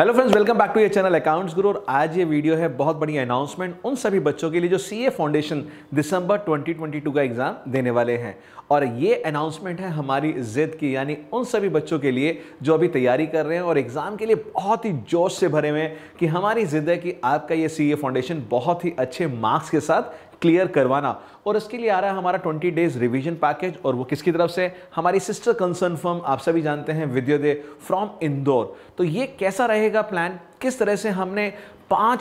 hello friends welcome back to ये channel accounts guru और आज ये वीडियो है बहुत बड़ी अनाउंसमेंट उन सभी बच्चों के लिए जो सीए फाउंडेशन दिसंबर 2022 का एग्ज़ाम देने वाले हैं और ये अनाउंसमेंट है हमारी जिद की यानी उन सभी बच्चों के लिए जो अभी तैयारी कर रहे हैं और एग्ज़ाम के लिए बहुत ही जोश से भरे हुए हैं कि हमारी जिद है कि आपका ये सी फाउंडेशन बहुत ही अच्छे मार्क्स के साथ क्लियर करवाना और इसके लिए आ रहा है हमारा 20 डेज रिवीजन पैकेज और वो किसकी तरफ से हमारी सिस्टर कंसर्न फर्म आप सभी जानते हैं विद्योदय फ्रॉम इंदौर तो ये कैसा रहेगा प्लान किस तरह से हमने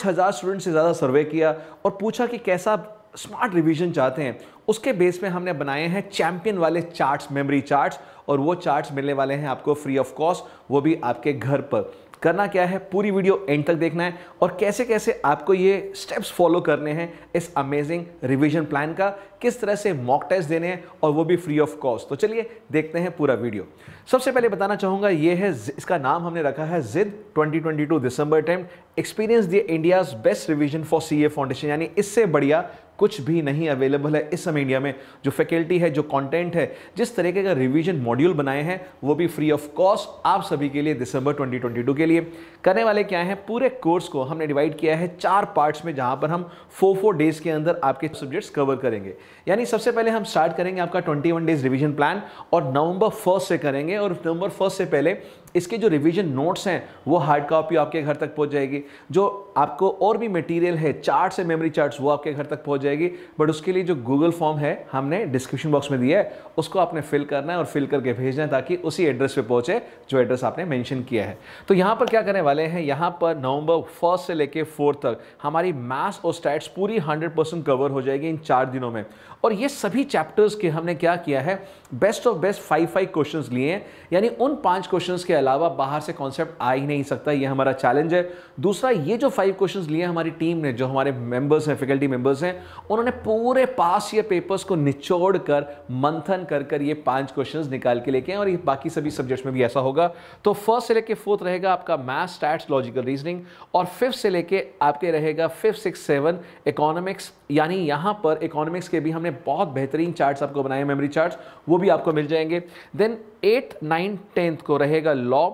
हजार स्टूडेंट से ज़्यादा सर्वे किया और पूछा कि कैसा स्मार्ट रिवीजन चाहते हैं उसके बेस में हमने बनाए हैं चैंपियन वाले चार्ट्स मेमोरी चार्ट्स और वो चार्ट्स मिलने वाले हैं आपको फ्री ऑफ कॉस्ट वो भी आपके घर पर करना क्या है पूरी वीडियो एंड तक देखना है और कैसे कैसे आपको ये स्टेप्स फॉलो करने हैं इस अमेजिंग रिविजन प्लान का किस तरह से मॉक टेस्ट देने हैं और वो भी फ्री ऑफ कॉस्ट तो चलिए देखते हैं पूरा वीडियो सबसे पहले बताना चाहूंगा ये है इसका नाम हमने रखा है जिद 2022 दिसंबर टाइम एक्सपीरियंस दिए India's best revision for C foundation यानी इससे बढ़िया कुछ भी नहीं अवेलेबल है इस समय इंडिया में जो फैकल्टी है जो कंटेंट है जिस तरीके का रिवीजन मॉड्यूल बनाए हैं वो भी फ्री ऑफ कॉस्ट आप सभी के लिए दिसंबर 2022 के लिए करने वाले क्या हैं पूरे कोर्स को हमने डिवाइड किया है चार पार्ट्स में जहां पर हम फोर फोर डेज के अंदर आपके सब्जेक्ट्स कवर करेंगे यानी सबसे पहले हम स्टार्ट करेंगे आपका ट्वेंटी डेज रिविजन प्लान और नवंबर फर्स्ट से करेंगे और नवंबर फर्स्ट से पहले इसके जो रिवीजन नोट्स हैं वो हार्ड कॉपी आपके घर तक पहुंच जाएगी जो आपको और भी मटेरियल है चार्ट्स है मेमोरी चार्ट्स वो आपके घर तक पहुंच जाएगी बट उसके लिए जो गूगल फॉर्म है हमने डिस्क्रिप्शन बॉक्स में दिया है उसको आपने फिल करना है और फिल करके भेजना है ताकि उसी एड्रेस पे पहुंचे जो एड्रेस आपने मैंशन किया है तो यहाँ पर क्या करने वाले हैं यहाँ पर नवंबर फर्स्ट से लेकर फोर्थ तक हमारी मैथ्स और स्टैट्स पूरी हंड्रेड कवर हो जाएगी इन चार दिनों में और ये सभी चैप्टर्स के हमने क्या किया है best of best five five question लिए हैं यानी उन पाँच क्वेश्चन के अलावा बाहर से कॉन्सेप्ट आ ही नहीं सकता ये हमारा चैलेंज है दूसरा ये जो फाइव क्वेश्चंस लिए हमारी टीम ने जो हमारे मेंबर्स हैं फैकल्टी मेंबर्स हैं उन्होंने पूरे पास ये पेपर्स को निचोड़ कर मंथन कर कर ये पांच क्वेश्चंस निकाल के लेके और ये बाकी सभी सब्जेक्ट्स में भी ऐसा होगा तो फर्स्ट से लेकर फोर्थ रहेगा आपका मैथ स्टैट्स लॉजिकल रीजनिंग और फिफ्थ से लेके आपके रहेगा फिफ्थ सिक्स सेवन इकोनॉमिक्स यानी यहाँ पर इकोनॉमिक्स के भी हमने बहुत बेहतरीन चार्ट्स आपको बनाए मेमोरी चार्ट्स वो भी आपको मिल जाएंगे देन एट नाइन्थ टेंथ को रहेगा लॉ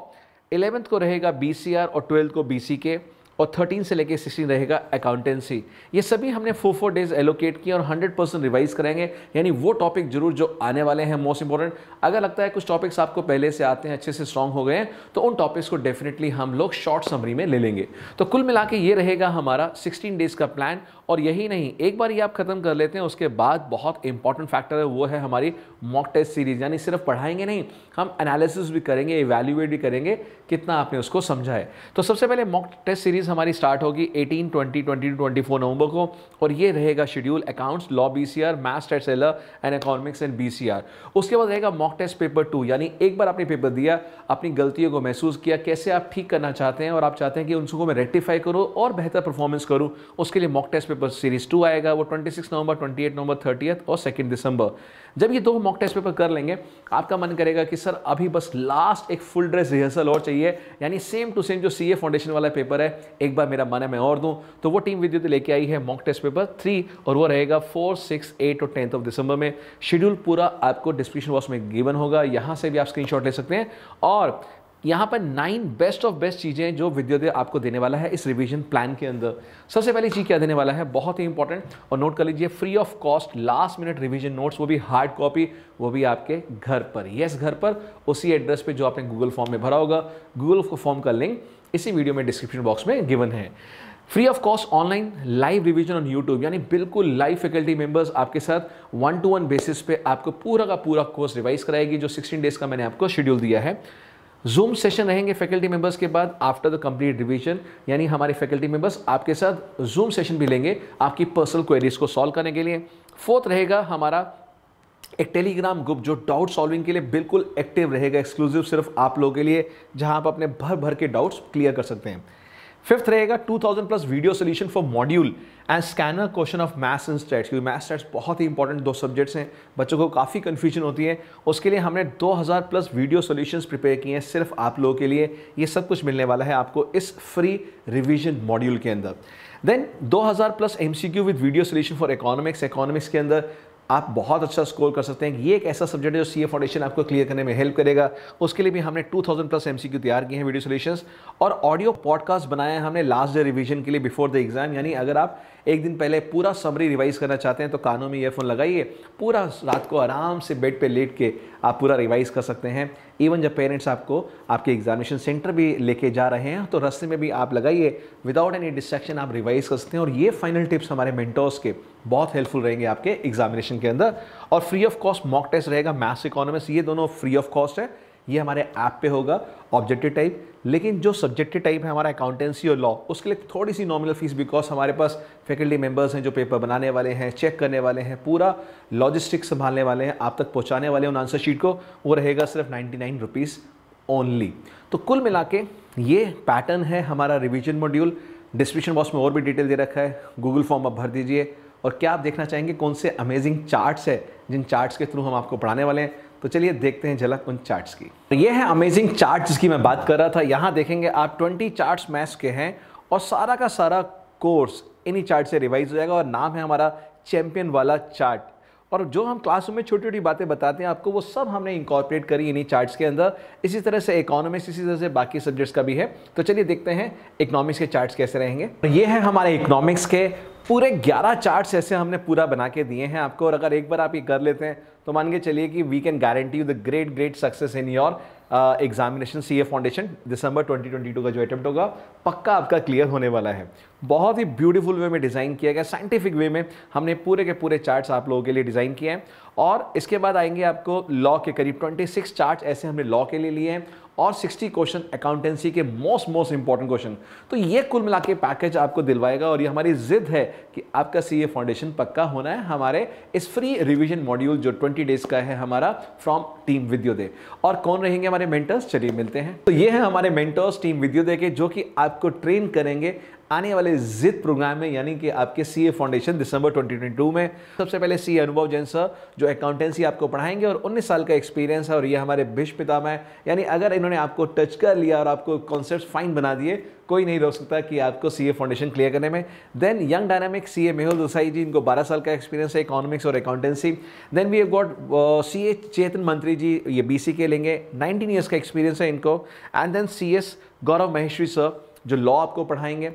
इलेवेंथ को रहेगा बी और ट्वेल्थ को बी के और 13 से लेके 16 रहेगा अकाउंटेंसी ये सभी हमने फोर फोर डेज एलोकेट किए और 100 परसेंट रिवाइज करेंगे यानी वो टॉपिक जरूर जो आने वाले हैं मोस्ट इंपॉर्टेंट अगर लगता है कुछ टॉपिक्स आपको पहले से आते हैं अच्छे से स्ट्रॉन्ग हो गए हैं तो उन टॉपिक्स को डेफिनेटली हम लोग शॉर्ट समरी में ले लेंगे तो कुल मिला के ये रहेगा हमारा सिक्सटीन डेज का प्लान और यही नहीं एक बार ये आप खत्म कर लेते हैं उसके बाद बहुत इंपॉर्टेंट फैक्टर है वो है हमारी मॉक टेस्ट सीरीज यानी सिर्फ पढ़ाएंगे नहीं हम एनालिसिस भी करेंगे इवेल्यूएट भी करेंगे कितना आपने उसको समझा है तो सबसे पहले मॉक टेस्ट सीरीज सर्विस हमारी स्टार्ट होगी 18, 20, 22, 24 नवंबर को और ये रहेगा schedule accounts law B C R maths टेट सेलर and economics and B C R उसके बाद रहेगा मॉक टेस्ट पेपर टू यानी एक बार आपने पेपर दिया अपनी गलतियों को महसूस किया कैसे आप ठीक करना चाहते हैं और आप चाहते हैं कि उनको मैं रेक्टिफाई करूँ और बेहतर परफॉर्मेंस करूँ उसके लिए mock test paper series two आएगा वो ट्वेंटी सिक्स नवंबर ट्वेंटी एट नवंबर थर्टीथ और सेकेंड दिसंबर जब ये दो मॉक टेस्ट पेपर कर लेंगे आपका मन करेगा कि सर अभी बस लास्ट एक फुल ड्रेस रिहर्सल और चाहिए यानी सेम टू सेम जो सी ए फाउंडेशन वाला पेपर है एक बार मेरा मन है मैं और दूं तो वो टीम विद्युत लेके आई है मॉक टेस्ट पेपर थ्री और वो रहेगा फोर सिक्स एट और टेंथ ऑफ दिसंबर में शेड्यूल पूरा आपको डिस्क्रिप्शन बॉक्स में गिवन होगा यहाँ से भी आप स्क्रीनशॉट ले सकते हैं और यहाँ पर नाइन बेस्ट ऑफ बेस्ट चीज़ें जो विद्योदय आपको देने वाला है इस रिवीजन प्लान के अंदर सबसे पहली चीज़ क्या देने वाला है बहुत ही इंपॉर्टेंट और नोट कर लीजिए free of cost last minute revision notes वो भी हार्ड कॉपी वो भी आपके घर पर यस घर पर उसी एड्रेस पर जो आपने गूगल फॉर्म में भरा होगा गूगल फॉर्म का लिंक इसी वीडियो में डिस्क्रिप्शन बॉक्स में गिवन है free of cost online live revision on YouTube यानी बिल्कुल लाइव फैकल्टी मेंबर्स आपके साथ वन टू वन बेसिस पे आपको पूरा का पूरा कोर्स रिवाइज कराएगी जो 16 डेज का मैंने आपको शेड्यूल दिया है जूम सेशन रहेंगे फैकल्टी मेंबर्स के बाद आफ्टर द कंप्लीट रिवीजन यानी हमारे फैकल्टी मेंबर्स आपके साथ जूम सेशन भी लेंगे आपकी पर्सनल क्वेरीज को सॉल्व करने के लिए फोर्थ रहेगा हमारा एक टेलीग्राम ग्रुप जो डाउट सॉल्विंग के लिए बिल्कुल एक्टिव रहेगा एक्सक्लूसिव सिर्फ आप लोगों के लिए जहां आप अपने भर भर के डाउट्स क्लियर कर सकते हैं फिफ्थ रहेगा 2000 plus video solution for module and scanner question of maths and stats क्योंकि मैथ्स स्टेट्स बहुत ही इंपॉर्टेंट दो सब्जेक्ट्स हैं बच्चों को काफ़ी कन्फ्यूजन होती है उसके लिए हमने 2000 प्लस वीडियो सोल्यूशन प्रिपेयर किए हैं सिर्फ आप लोगों के लिए ये सब कुछ मिलने वाला है आपको इस फ्री रिविजन मॉड्यूल के अंदर then 2000 plus M C Q with video solution for economics economics के अंदर आप बहुत अच्छा स्कोर कर सकते हैं ये एक ऐसा सब्जेक्ट है जो सी ए फाउंडेशन आपको क्लियर करने में हेल्प करेगा उसके लिए भी हमने 2000 प्लस एम तैयार किए हैं वीडियो सोल्यूशन और ऑडियो पॉडकास्ट बनाया हमने लास्ट डे रिविजन के लिए बिफोर द एग्जाम यानी अगर आप एक दिन पहले पूरा समरी रिवाइज करना चाहते हैं तो कानों में ईयरफोन लगाइए पूरा रात को आराम से बेड पर लेट के आप पूरा रिवाइज कर सकते हैं इवन जब पेरेंट्स आपको आपके एग्जामिनेशन सेंटर भी लेके जा रहे हैं तो रस्ते में भी आप लगाइए विदाउट एनी डिस्ट्रैक्शन आप रिवाइज कर सकते हैं और ये फाइनल टिप्स हमारे मेंटोर्स के बहुत हेल्पफुल रहेंगे आपके एग्जामिनेशन के अंदर और free of cost mock test रहेगा मैथ्स इकोनॉमिक्स ये दोनों फ्री ऑफ कॉस्ट है ये हमारे ऐप पे होगा ऑब्जेक्टिव टाइप लेकिन जो सब्जेक्टिव टाइप है हमारा अकाउंटेंसी और लॉ उसके लिए थोड़ी सी नॉमिनल फीस बिकॉज हमारे पास फैकल्टी मेंबर्स हैं जो पेपर बनाने वाले हैं चेक करने वाले हैं पूरा लॉजिस्टिक संभालने वाले हैं आप तक पहुँचाने वाले हैं उन आंसर शीट को वो रहेगा सिर्फ नाइन्टी नाइन रुपीज़ ओनली तो कुल मिला के ये पैटर्न है हमारा रिविजन मॉड्यूल डिस्क्रिप्शन बॉक्स में और भी डिटेल दे रखा है गूगल फॉर्म आप भर दीजिए और क्या आप देखना चाहेंगे कौन से अमेजिंग चार्ट्स है जिन चार्ट्स के थ्रू हम आपको पढ़ाने वाले हैं तो चलिए देखते हैं झलक उन चार्ट्स की तो ये है अमेजिंग चार्ट जिसकी मैं बात कर रहा था यहाँ देखेंगे आप 20 चार्ट्स मैथ्स के हैं और सारा का सारा कोर्स इन्हीं चार्ट से रिवाइज हो जाएगा और नाम है हमारा चैम्पियन वाला चार्ट और जो हम क्लासरूम में छोटी छोटी बातें बताते हैं आपको वो सब हमने इंकॉर्पोरेट करी इन्हीं चार्ट्स के अंदर इसी तरह से इकोनॉमिक्स इसी तरह से बाकी सब्जेक्ट्स का भी है तो चलिए देखते हैं इकोनॉमिक्स के चार्ट्स कैसे रहेंगे तो ये है हमारे इकोनॉमिक्स के पूरे 11 चार्ट्स ऐसे हमने पूरा बना के दिए हैं आपको और अगर एक बार आप ये कर लेते हैं तो मान के चलिए कि we can guarantee you the great great success in your examination C A foundation December 2022 का जो अटैम्प्ट होगा पक्का आपका क्लियर होने वाला है बहुत ही ब्यूटीफुल वे में डिज़ाइन किया गया साइंटिफिक वे में हमने पूरे के पूरे चार्ट्स आप लोगों के लिए डिज़ाइन किए हैं और इसके बाद आएंगे आपको लॉ के करीब 26 चार्ट ऐसे हमने लॉ के लिए लिए हैं और 60 क्वेश्चन अकाउंटेंसी के मोस्ट मोस्ट इंपॉर्टेंट क्वेश्चन तो ये कुल मिला के पैकेज आपको दिलवाएगा और ये हमारी जिद है कि आपका सी फाउंडेशन पक्का होना है हमारे इस फ्री रिविजन मॉड्यूल जो 20 डेज का है हमारा फ्रॉम टीम विद्योदय और कौन रहेंगे हमारे हमारे मेंटर्स चलिए मिलते हैं तो ये है हमारे मेंटर्स टीम वीडियो के जो कि आपको ट्रेन करेंगे आने वाले जिद प्रोग्राम में यानी कि आपके सी ए फाउंडेशन दिसंबर 2022 में सबसे पहले ए अनुभव जैन सर जो अकाउंटेंसी आपको पढ़ाएंगे और 19 साल का एक्सपीरियंस है और ये हमारे भिष पिता है यानी अगर इन्होंने आपको टच कर लिया और आपको कॉन्सेप्ट फाइन बना दिए कोई नहीं रोक सकता कि आपको सीए फाउंडेशन क्लियर करने में then young dynamic a Mehul Desai ji इनको 12 साल का एक्सपीरियंस है इकोनॉमिक्स और accountancy then we have got a Chetan Mantri ji ये बी सी के लेंगे नाइनटीन ईयर्स का एक्सपीरियंस है इनको and then C S Gaurav Maheshwari sir जो लॉ आपको पढ़ाएंगे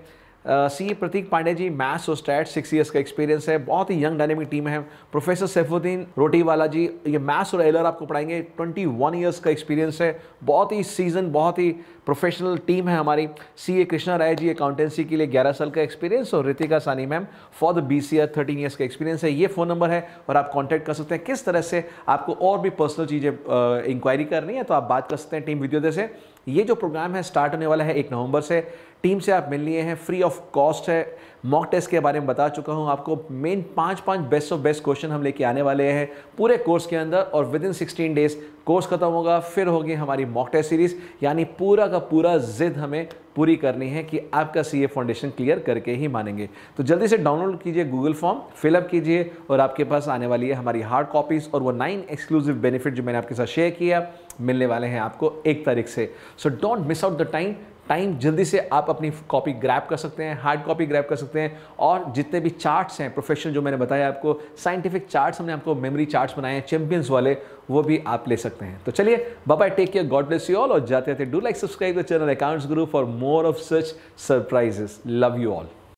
सी प्रतीक पांडे जी मैथ्स और स्टैट सिक्स ईयर्स का एक्सपीरियंस है बहुत ही यंग डायनेमिक टीम है प्रोफेसर सैफुद्दीन रोटीवाला जी ये मैथ्स और एलर आपको पढ़ाएंगे ट्वेंटी वन ईयर्स का एक्सपीरियंस है बहुत ही सीजन बहुत ही प्रोफेशनल टीम है हमारी सी ए कृष्णा राय जी अकाउंटेंसी के लिए ग्यारह साल का एक्सपीरियंस और Ritika Sani ma'am for the B C R thirteen years का एक्सपीरियंस है ये फ़ोन नंबर है और आप कॉन्टैक्ट कर सकते हैं किस तरह से आपको और भी पर्सनल चीज़ें इंक्वायरी करनी है तो आप बात कर सकते हैं टीम विद्योदय से ये जो प्रोग्राम है स्टार्ट होने वाला है एक नवंबर से टीम से आप मिल लिए हैं फ्री ऑफ कॉस्ट है मॉक टेस्ट के बारे में बता चुका हूँ आपको मेन पाँच पाँच बेस्ट ऑफ बेस्ट क्वेश्चन हम लेके आने वाले हैं पूरे कोर्स के अंदर और within sixteen days course खत्म होगा फिर होगी हमारी मॉक टेस्ट सीरीज यानी पूरा का पूरा जिद हमें पूरी करनी है कि आपका सी फाउंडेशन क्लियर करके ही मानेंगे तो जल्दी से डाउनलोड कीजिए गूगल फॉर्म फिलअप कीजिए और आपके पास आने वाली है हमारी हार्ड कॉपीज़ और वो नाइन एक्सक्लूसिव बेनिफिट जो मैंने आपके साथ शेयर किया मिलने वाले हैं आपको एक तारीख से so don't miss out the time time जल्दी से आप अपनी कॉपी ग्रैप कर सकते हैं हार्ड कॉपी ग्रैप कर सकते हैं और जितने भी चार्ट्स हैं प्रोफेशनल जो मैंने बताया आपको साइंटिफिक चार्ट्स हमने आपको मेमोरी चार्ट्स बनाए हैं चैंपियंस वाले वो भी आप ले सकते हैं तो चलिए बाबा take care God bless you all और जाते जाते do like subscribe the channel accounts group for more of such surprises love you all